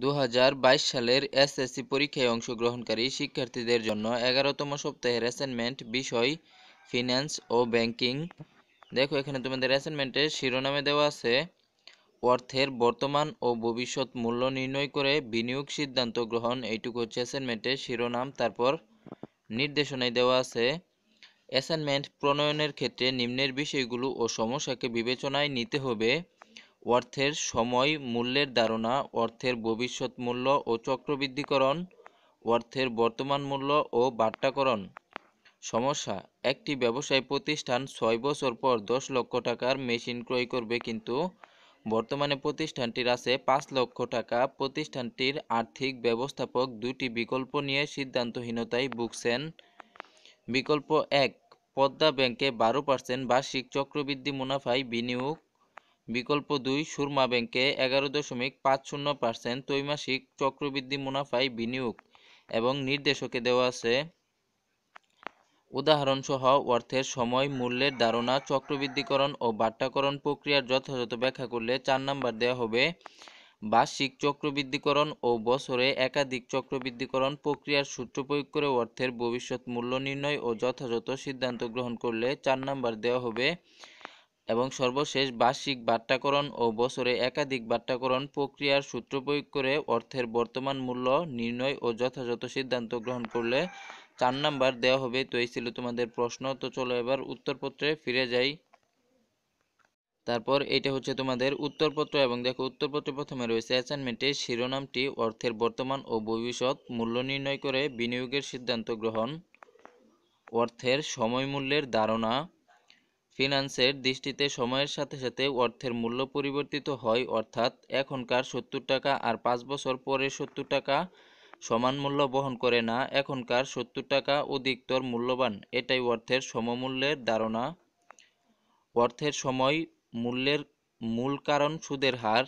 2022 সালের এসএসসি পরীক্ষায় অংশগ্রহণকারী শিক্ষার্থীদের জন্য এগারোতম সপ্তাহের অ্যাসাইনমেন্ট বিষয় ফিন্যান্স ও ব্যাংকিং দেখো এখানে তোমাদের অ্যাসাইনমেন্টের শিরোনামে দেওয়া আছে অর্থের বর্তমান ও ভবিষ্যৎ মূল্য নির্ণয় করে বিনিয়োগ সিদ্ধান্ত গ্রহণ এইটুকু হচ্ছে অ্যাসাইনমেন্টের শিরোনাম তারপর নির্দেশনায় দেওয়া আছে অ্যাসাইনমেন্ট প্রণয়নের ক্ষেত্রে নিম্নের বিষয়গুলো ও সমস্যাকে বিবেচনায় নিতে হবে অর্থের সময় মূল্যের ধারণা অর্থের ভবিষ্যৎ মূল্য ও চক্রবৃদ্ধিকরণ অর্থের বর্তমান মূল্য ও বাট্টাকরণ সমস্যা একটি ব্যবসায় প্রতিষ্ঠান ছয় বছর পর দশ লক্ষ টাকার মেশিন ক্রয় করবে কিন্তু বর্তমানে প্রতিষ্ঠানটির আছে পাঁচ লক্ষ টাকা প্রতিষ্ঠানটির আর্থিক ব্যবস্থাপক দুটি বিকল্প নিয়ে সিদ্ধান্তহীনতায় ভুগছেন বিকল্প এক পদ্মা ব্যাংকে বারো পার্সেন্ট বার্ষিক চক্রবৃদ্ধি মুনাফায় বিনিয়োগ বিকল্প দুই সুরমা ব্যাংকে এগারো দশমিক পাঁচ শূন্য পার্সেন্ট ত্রৈমাসিক চক্রবৃদ্ধি মুনাফায় বিনিয়োগ এবং নির্দেশকে দেওয়া আছে উদাহরণসহ অর্থের সময় মূল্যের ধারণা চক্রবৃদ্ধিকরণ ও বাট্টাকরণ প্রক্রিয়ার যথাযথ ব্যাখ্যা করলে চার নাম্বার দেওয়া হবে বার্ষিক চক্রবৃদ্ধিকরণ ও বছরে একাধিক চক্রবৃদ্ধিকরণ প্রক্রিয়ার সূত্র প্রয়োগ করে অর্থের ভবিষ্যৎ মূল্য নির্ণয় ও যথাযথ সিদ্ধান্ত গ্রহণ করলে চার নাম্বার দেওয়া হবে এবং সর্বশেষ বার্ষিক বাট্টাকরণ ও বছরে একাধিক বাট্টাকরণ প্রক্রিয়ার সূত্র প্রয়োগ করে অর্থের বর্তমান মূল্য নির্ণয় ও যথাযথ সিদ্ধান্ত গ্রহণ করলে চার নাম্বার দেওয়া হবে তো এই ছিল তোমাদের প্রশ্ন তো চলো এবার উত্তরপত্রে ফিরে যাই তারপর এটা হচ্ছে তোমাদের উত্তরপত্র এবং দেখো উত্তরপত্রে প্রথমে রয়েছে অ্যাসাইনমেন্টে শিরোনামটি অর্থের বর্তমান ও ভবিষ্যৎ মূল্য নির্ণয় করে বিনিয়োগের সিদ্ধান্ত গ্রহণ অর্থের সময় মূল্যের ধারণা ফিন্যান্সের দৃষ্টিতে সময়ের সাথে সাথে অর্থের মূল্য পরিবর্তিত হয় অর্থাৎ এখনকার সত্তর টাকা আর পাঁচ বছর পরে সত্তর টাকা সমান মূল্য বহন করে না এখনকার সত্তর টাকা অধিকতর মূল্যবান এটাই অর্থের সমমূল্যের ধারণা অর্থের সময় মূল্যের মূল কারণ সুদের হার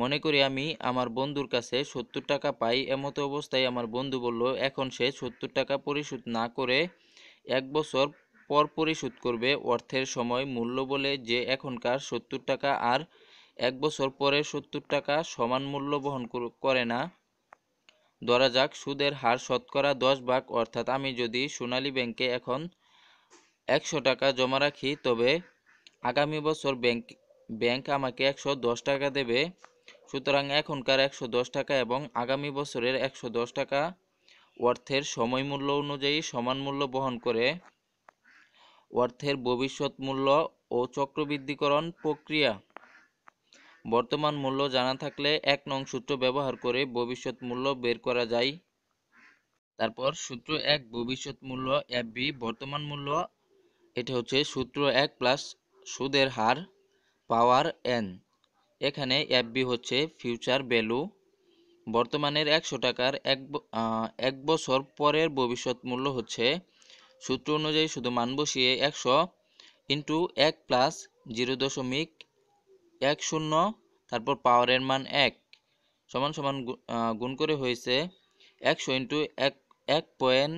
মনে করি আমি আমার বন্ধুর কাছে সত্তর টাকা পাই এমত অবস্থায় আমার বন্ধু বলল এখন সে সত্তর টাকা পরিশোধ না করে এক বছর পরপরই শোধ করবে অর্থের সময় মূল্য বলে যে এখনকার সত্তর টাকা আর এক বছর পরে সত্তর টাকা সমান মূল্য বহন করে না ধরা যাক সুদের হার শতকরা দশ ভাগ অর্থাৎ আমি যদি সোনালী ব্যাংকে এখন একশো টাকা জমা রাখি তবে আগামী বছর ব্যাংক ব্যাংক আমাকে একশো দশ টাকা দেবে সুতরাং এখনকার একশো দশ টাকা এবং আগামী বছরের একশো দশ টাকা অর্থের সময় মূল্য অনুযায়ী সমান মূল্য বহন করে অর্থের ভবিষ্যৎ মূল্য ও চক্রবৃদ্ধিকরণ প্রক্রিয়া বর্তমান মূল্য জানা থাকলে এক নং সূত্র ব্যবহার করে ভবিষ্যৎ মূল্য বের করা যায় তারপর সূত্র এক ভবিষ্যৎ মূল্য বি বর্তমান মূল্য এটা হচ্ছে সূত্র এক প্লাস সুদের হার পাওয়ার এন এখানে বি হচ্ছে ফিউচার ভ্যালু বর্তমানের একশো টাকার এক এক বছর পরের ভবিষ্যৎ মূল্য হচ্ছে সূত্র অনুযায়ী শুধু মান বসিয়ে একশো ইন্টু এক প্লাস জিরো দশমিক এক শূন্য তারপর পাওয়ারের মান এক সমান সমান গুণ করে হয়েছে একশো ইন্টু এক এক পয়েন্ট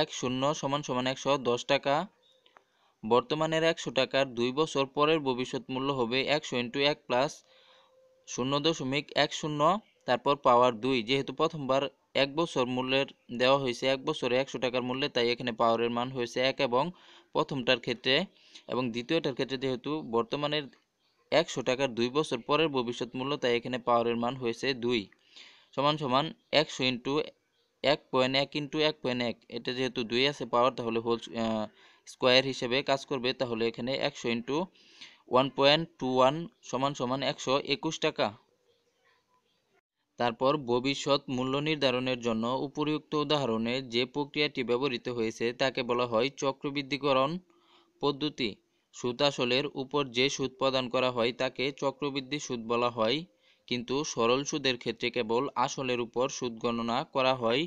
এক শূন্য সমান সমান একশো দশ টাকা বর্তমানের একশো টাকার দুই বছর পরের ভবিষ্যৎ মূল্য হবে একশো ইন্টু এক প্লাস শূন্য দশমিক এক শূন্য তারপর পাওয়ার দুই যেহেতু প্রথমবার এক বছর মূল্যের দেওয়া হয়েছে এক বছরে একশো টাকার মূল্যে তাই এখানে পাওয়ারের মান হয়েছে এক এবং প্রথমটার ক্ষেত্রে এবং দ্বিতীয়টার ক্ষেত্রে যেহেতু বর্তমানের একশো টাকার দুই বছর পরের ভবিষ্যৎ মূল্য তাই এখানে পাওয়ারের মান হয়েছে দুই সমান সমান একশো ইন্টু এক পয়েন্ট এক ইন্টু এক পয়েন্ট এক এটা যেহেতু দুই আছে পাওয়ার তাহলে হোল স্কোয়ার হিসেবে কাজ করবে তাহলে এখানে একশো into one point two one সমান সমান একশো একুশ টাকা তারপর ভবিষ্যৎ মূল্য নির্ধারণের জন্য উপরিউক্ত উদাহরণে যে প্রক্রিয়াটি ব্যবহৃত হয়েছে তাকে বলা হয় চক্রবৃদ্ধিকরণ পদ্ধতি সুদ আসলের উপর যে সুদ প্রদান করা হয় তাকে চক্রবৃদ্ধি সুদ বলা হয় কিন্তু সরল সুদের ক্ষেত্রে কেবল আসলের উপর সুদ গণনা করা হয়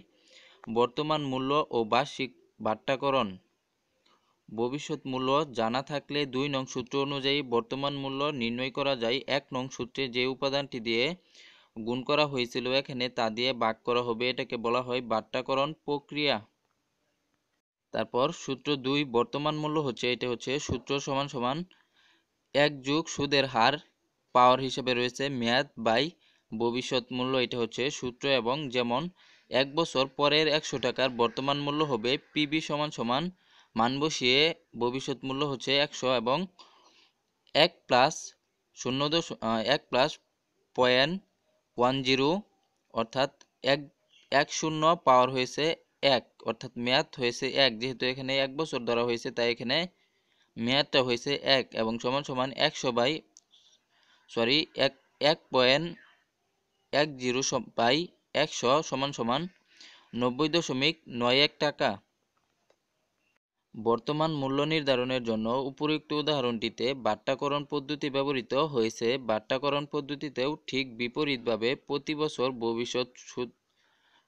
বর্তমান মূল্য ও বার্ষিক বাট্টাকরণ ভবিষ্যৎ মূল্য জানা থাকলে দুই নং সূত্র অনুযায়ী বর্তমান মূল্য নির্ণয় করা যায় এক নং সূত্রে যে উপাদানটি দিয়ে গুণ করা হয়েছিল এখানে তা দিয়ে ভাগ করা হবে এটাকে বলা হয় বাট্টাকরণ প্রক্রিয়া তারপর সূত্র দুই বর্তমান মূল্য হচ্ছে এটা হচ্ছে সূত্র সমান সমান এক যুগ সুদের হার পাওয়ার হিসেবে রয়েছে মেয়াদ বাই ভবিষ্যৎ মূল্য এটা হচ্ছে সূত্র এবং যেমন এক বছর পরের একশো টাকার বর্তমান মূল্য হবে পিবি সমান সমান মান বসিয়ে ভবিষ্যৎ মূল্য হচ্ছে একশো এবং এক প্লাস শূন্য দশ এক প্লাস পয়েন্ট ওয়ান জিরো অর্থাৎ এক এক শূন্য পাওয়ার হয়েছে এক অর্থাৎ মেয়াদ হয়েছে এক যেহেতু এখানে এক বছর ধরা হয়েছে তাই এখানে মেয়াদটা হয়েছে এক এবং সমান সমান একশো বাই সরি এক এক পয়েন্ট এক জিরো বাই একশো সমান সমান নব্বই দশমিক নয় এক টাকা বর্তমান মূল্য নির্ধারণের জন্য উপরোক্ত উদাহরণটিতে বাট্টাকরণ পদ্ধতি ব্যবহৃত হয়েছে বাট্টাকরণ পদ্ধতিতেও ঠিক বিপরীতভাবে প্রতি বছর ভবিষ্যৎ সুদ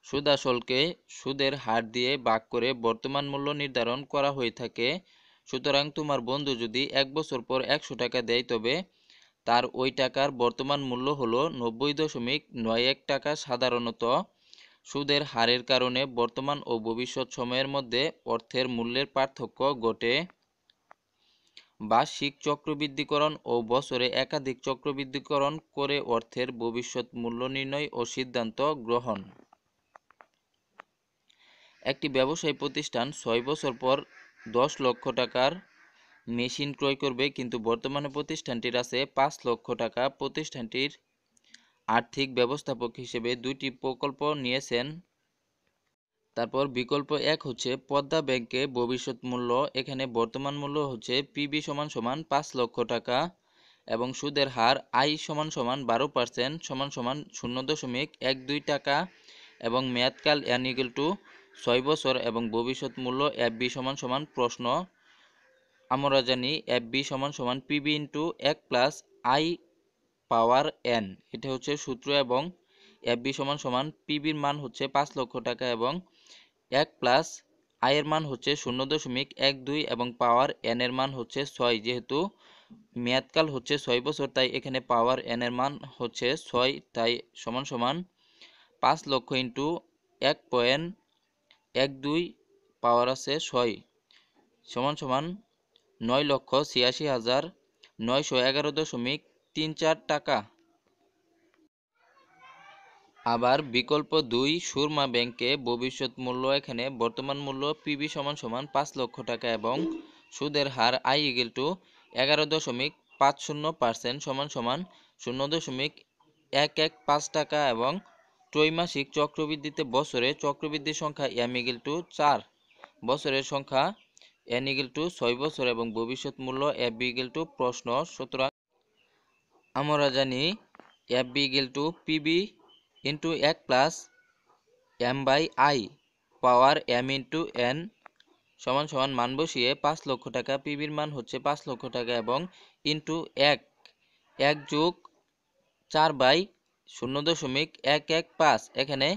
সুদ আসলকে সুদের হার দিয়ে ভাগ করে বর্তমান মূল্য নির্ধারণ করা হয়ে থাকে সুতরাং তোমার বন্ধু যদি এক বছর পর একশো টাকা দেয় তবে তার ওই টাকার বর্তমান মূল্য হলো নব্বই দশমিক নয় এক টাকা সাধারণত সুদের হারের কারণে বর্তমান ও ভবিষ্যৎ সময়ের মধ্যে অর্থের মূল্যের পার্থক্য ঘটে বার্ষিক চক্রবৃদ্ধিকরণ ও বছরে একাধিক চক্রবৃদ্ধিকরণ করে অর্থের ভবিষ্যৎ মূল্য নির্ণয় ও সিদ্ধান্ত গ্রহণ একটি ব্যবসায়ী প্রতিষ্ঠান ছয় বছর পর দশ লক্ষ টাকার মেশিন ক্রয় করবে কিন্তু বর্তমানে প্রতিষ্ঠানটির আছে পাঁচ লক্ষ টাকা প্রতিষ্ঠানটির আর্থিক ব্যবস্থাপক হিসেবে দুইটি প্রকল্প নিয়েছেন তারপর বিকল্প এক হচ্ছে পদ্মা ব্যাংকে ভবিষ্যৎ মূল্য এখানে বর্তমান মূল্য হচ্ছে পিবি সমান সমান পাঁচ লক্ষ টাকা এবং সুদের হার আই সমান সমান বারো পার্সেন্ট সমান সমান শূন্য দশমিক এক দুই টাকা এবং মেয়াদকাল অ্যানিগেল টু ছয় বছর এবং ভবিষ্যৎ মূল্য এফ বি সমান সমান প্রশ্ন আমরা জানি এফ বি সমান সমান পিবি ইন্টু এক প্লাস আই পাওয়ার এন এটা হচ্ছে সূত্র এবং এফবি সমান সমান পিবির মান হচ্ছে পাঁচ লক্ষ টাকা এবং এক প্লাস আয়ের মান হচ্ছে শূন্য দশমিক এক দুই এবং পাওয়ার এন এর মান হচ্ছে ছয় যেহেতু মেয়াদকাল হচ্ছে ছয় বছর তাই এখানে পাওয়ার এন এর মান হচ্ছে ছয় তাই সমান সমান পাঁচ লক্ষ ইন্টু এক পয়েন্ট এক দুই পাওয়ার আছে ছয় সমান সমান নয় লক্ষ ছিয়াশি হাজার নয়শো এগারো দশমিক তিন চার টাকা আবার বিকল্প দুই সুরমা ব্যাংকে ভবিষ্যৎ মূল্য এখানে বর্তমান মূল্য পিবি সমান সমান পাঁচ লক্ষ টাকা এবং সুদের হার আই ইগেল টু এগারো দশমিক পাঁচ শূন্য পার্সেন্ট সমান সমান শূন্য দশমিক এক এক পাঁচ টাকা এবং ত্রৈমাসিক চক্রবৃদ্ধিতে বছরে চক্রবৃদ্ধি সংখ্যা এম ইগেল টু চার বছরের সংখ্যা এন ইগেল টু ছয় বছর এবং ভবিষ্যৎ মূল্য এফ বি ইগেল টু প্রশ্ন সুতরাং আমরা জানি এফ বি গেল টু পিবি ইন্টু এক plus M by I power M into N সমান সমান মান বসিয়ে পাঁচ লক্ষ টাকা পিবির মান হচ্ছে পাঁচ লক্ষ টাকা এবং ইন্টু এক এক যুগ চার বাই শূন্য দশমিক এক এক পাঁচ এখানে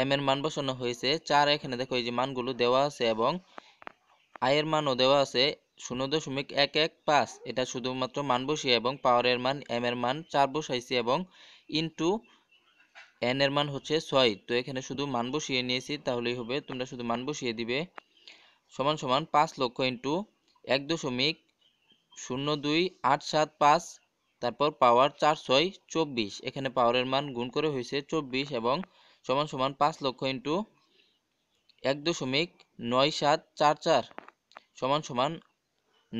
এম এর মান বসানো হয়েছে চার এখানে দেখো এই যে মানগুলো দেওয়া আছে এবং আয়ের মানও দেওয়া আছে শূন্য দশমিক এক এক পাঁচ এটা শুধুমাত্র মান বসিয়ে এবং পাওয়ারের মান এম এর মান চার বসাইছি এবং ইনটু এন এর মান হচ্ছে ছয় তো এখানে শুধু মান বসিয়ে নিয়েছি তাহলেই হবে তোমরা শুধু মান বসিয়ে দিবে সমান সমান পাঁচ লক্ষ ইন্টু এক দশমিক শূন্য দুই আট সাত পাঁচ তারপর পাওয়ার চার ছয় চব্বিশ এখানে পাওয়ারের মান গুণ করে হয়েছে চব্বিশ এবং সমান সমান পাঁচ লক্ষ ইন্টু এক দশমিক নয় সাত চার চার সমান সমান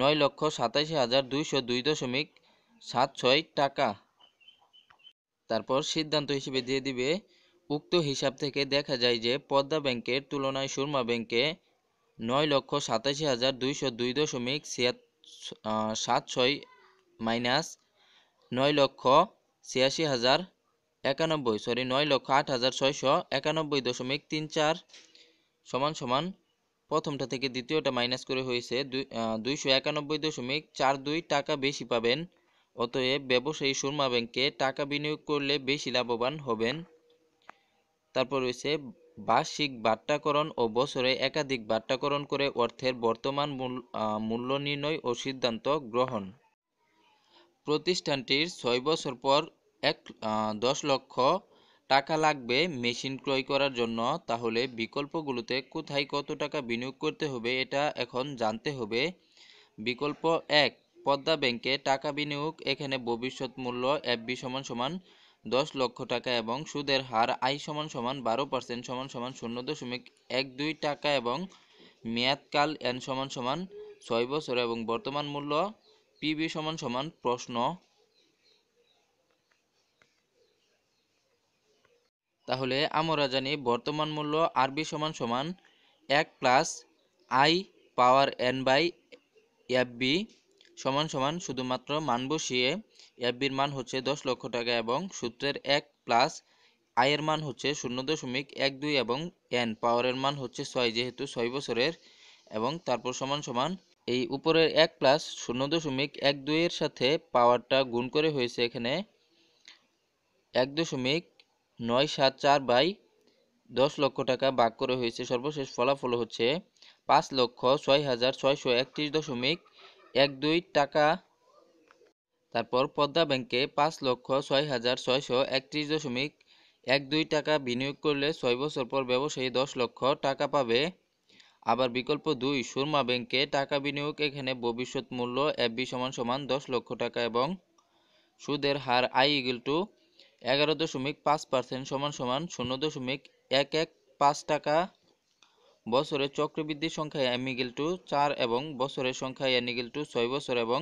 নয় লক্ষ সাতাশি হাজার দুইশো দুই দশমিক সাত ছয় টাকা তারপর সিদ্ধান্ত হিসেবে দিয়ে দিবে উক্ত হিসাব থেকে দেখা যায় যে পদ্মা ব্যাংকের তুলনায় সুরমা ব্যাংকে নয় লক্ষ সাতাশি হাজার দুইশো দুই দশমিক সাত ছয় মাইনাস নয় লক্ষ ছিয়াশি হাজার একানব্বই সরি নয় লক্ষ আট হাজার ছয়শো একানব্বই দশমিক তিন চার সমান সমান প্রথমটা থেকে দ্বিতীয়টা মাইনাস করে হয়েছে দুইশো একানব্বই দশমিক চার দুই টাকা বেশি পাবেন অতএব ব্যবসায়ী সুরমা ব্যাংকে টাকা বিনিয়োগ করলে বেশি লাভবান হবেন তারপর রয়েছে বার্ষিক বাট্টাকরণ ও বছরে একাধিক বাট্টাকরণ করে অর্থের বর্তমান মূল্য নির্ণয় ও সিদ্ধান্ত গ্রহণ প্রতিষ্ঠানটির ছয় বছর পর এক দশ লক্ষ টাকা লাগবে মেশিন ক্রয় করার জন্য তাহলে বিকল্পগুলোতে কোথায় কত টাকা বিনিয়োগ করতে হবে এটা এখন জানতে হবে বিকল্প এক পদ্মা ব্যাংকে টাকা বিনিয়োগ এখানে ভবিষ্যৎ মূল্য এফবি সমান সমান দশ লক্ষ টাকা এবং সুদের হার আই সমান সমান বারো পার্সেন্ট সমান সমান শূন্য দশমিক এক দুই টাকা এবং মেয়াদকাল এন সমান সমান ছয় বছর এবং বর্তমান মূল্য পিবি সমান সমান প্রশ্ন তাহলে আমরা জানি বর্তমান মূল্য বি সমান সমান এক plus I power N by F B সমান সমান শুধুমাত্র মান বসিয়ে এফ বির মান হচ্ছে দশ লক্ষ টাকা এবং সূত্রের এক প্লাস আয়ের মান হচ্ছে শূন্য দশমিক এক দুই এবং এন পাওয়ারের মান হচ্ছে ছয় যেহেতু ছয় বছরের এবং তারপর সমান সমান এই উপরের এক প্লাস শূন্য দশমিক এক দুইয়ের সাথে পাওয়ারটা গুণ করে হয়েছে এখানে এক দশমিক নয় সাত চার বাই দশ লক্ষ টাকা ভাগ করে হয়েছে সর্বশেষ ফলাফল হচ্ছে পাঁচ লক্ষ ছয় হাজার ছয়শো একত্রিশ দশমিক এক দুই টাকা তারপর পদ্মা ব্যাংকে পাঁচ লক্ষ ছয় হাজার ছয়শো একত্রিশ দশমিক এক দুই টাকা বিনিয়োগ করলে ছয় বছর পর ব্যবসায়ী দশ লক্ষ টাকা পাবে আবার বিকল্প দুই সুরমা ব্যাংকে টাকা বিনিয়োগ এখানে ভবিষ্যৎ মূল্য এফবি সমান সমান দশ লক্ষ টাকা এবং সুদের হার আই ইগুল টু এগারো দশমিক পাঁচ পার্সেন্ট সমান সমান শূন্য দশমিক এক এক পাঁচ টাকা বছরে চক্রবৃদ্ধি সংখ্যায় অ্যামিগেল টু চার এবং বছরের সংখ্যায় অ্যানিগেল টু ছয় বছর এবং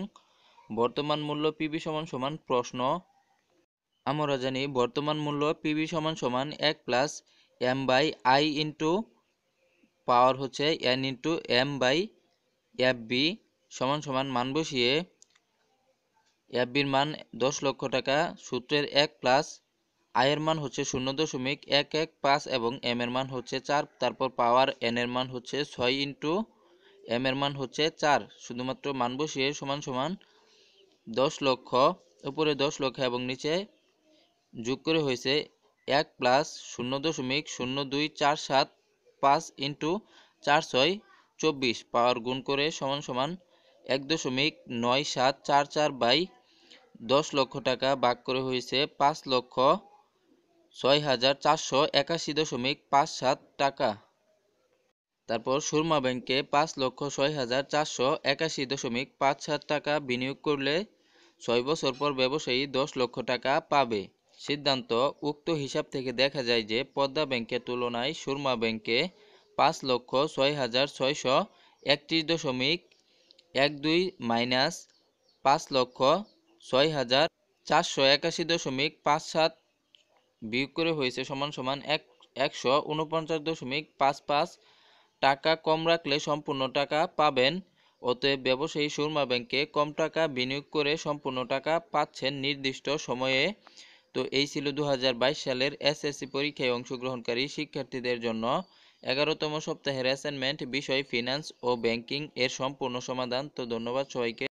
বর্তমান মূল্য পিবি সমান সমান প্রশ্ন আমরা জানি বর্তমান মূল্য পিবি সমান সমান এক plus M by I into power হচ্ছে N into M by F B সমান সমান মান বসিয়ে এফবির মান দশ লক্ষ টাকা সূত্রের এক প্লাস আয়ের মান হচ্ছে শূন্য দশমিক এক এক পাঁচ এবং এম এর মান হচ্ছে চার তারপর পাওয়ার এন এর মান হচ্ছে ছয় ইন্টু এম এর মান হচ্ছে চার শুধুমাত্র মান বসিয়ে সমান সমান দশ লক্ষ উপরে দশ লক্ষ এবং নিচে যোগ করে হয়েছে এক প্লাস শূন্য দশমিক শূন্য দুই চার সাত পাঁচ ইন্টু চার ছয় চব্বিশ পাওয়ার গুণ করে সমান সমান এক দশমিক নয় সাত চার চার বাই দশ লক্ষ টাকা ভাগ করে হয়েছে পাঁচ লক্ষ ছয় হাজার চারশো একাশি দশমিক পাঁচ সাত টাকা তারপর সুরমা ব্যাংকে পাঁচ লক্ষ ছয় হাজার চারশো একাশি দশমিক পাঁচ সাত টাকা বিনিয়োগ করলে ছয় বছর পর ব্যবসায়ী দশ লক্ষ টাকা পাবে সিদ্ধান্ত উক্ত হিসাব থেকে দেখা যায় যে পদ্মা ব্যাংকের তুলনায় সুরমা ব্যাংকে পাঁচ লক্ষ ছয় হাজার ছয়শো একত্রিশ দশমিক এক দুই মাইনাস পাঁচ লক্ষ ছয় হাজার চারশো একাশি দশমিক পাঁচ সাত বিয়োগ করে হয়েছে সমান সমান এক একশো উনপঞ্চাশ দশমিক পাঁচ পাঁচ টাকা কম রাখলে সম্পূর্ণ টাকা পাবেন অতএব ব্যবসায়ী সুরমা ব্যাংকে কম টাকা বিনিয়োগ করে সম্পূর্ণ টাকা পাচ্ছেন নির্দিষ্ট সময়ে তো এই ছিল দু সালের এসএসসি পরীক্ষায় অংশগ্রহণকারী শিক্ষার্থীদের জন্য এগারোতম সপ্তাহের অ্যাসাইনমেন্ট বিষয় ফিনান্স ও ব্যাংকিং এর সম্পূর্ণ সমাধান তো ধন্যবাদ সবাইকে